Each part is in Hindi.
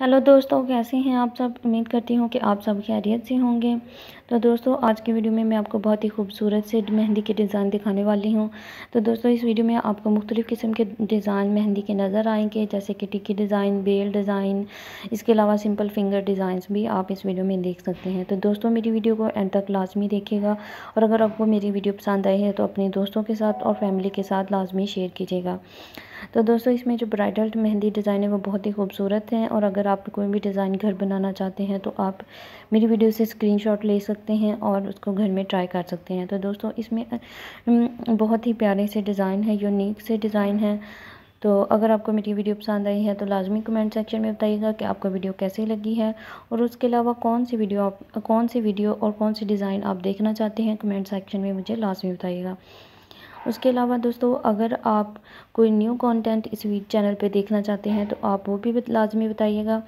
हेलो दोस्तों कैसे हैं आप सब उम्मीद करती हूँ कि आप सब खैरियत से होंगे तो दोस्तों आज के वीडियो में मैं आपको बहुत ही खूबसूरत से मेहंदी के डिज़ाइन दिखाने वाली हूँ तो दोस्तों इस वीडियो में आपको मुख्तलिफ़ किस्म के डिज़ाइन मेहंदी के नज़र आएंगे जैसे कि टिकी डिज़ाइन बेल डिज़ाइन इसके अलावा सिंपल फिंगर डिज़ाइन भी आप इस वीडियो में देख सकते हैं तो दोस्तों मेरी वीडियो को एंड तक लाजमी देखेगा और अगर आपको मेरी वीडियो पसंद आई है तो अपने दोस्तों के साथ और फैमिली के साथ लाजमी शेयर कीजिएगा तो दोस्तों इसमें जो ब्राइडल मेहंदी डिज़ाइन है वो बहुत ही खूबसूरत है और अगर आप कोई भी डिज़ाइन घर बनाना चाहते हैं तो आप मेरी वीडियो से स्क्रीनशॉट ले सकते हैं और उसको घर में ट्राई कर सकते हैं तो दोस्तों इसमें बहुत ही प्यारे से डिज़ाइन है यूनिक से डिज़ाइन है तो अगर आपको मेरी वीडियो पसंद आई है तो लाजमी कमेंट सेक्शन में बताइएगा कि आपको वीडियो कैसी लगी है और उसके अलावा कौन सी वीडियो आप कौन सी वीडियो और कौन सी डिज़ाइन आप देखना चाहते हैं कमेंट सेक्शन में मुझे लाजमी बताइएगा उसके अलावा दोस्तों अगर आप कोई न्यू कंटेंट इस चैनल पे देखना चाहते हैं तो आप वो भी लाजमी बताइएगा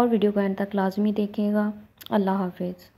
और वीडियो को एंड तक लाजमी देखिएगा अल्लाह हाफिज़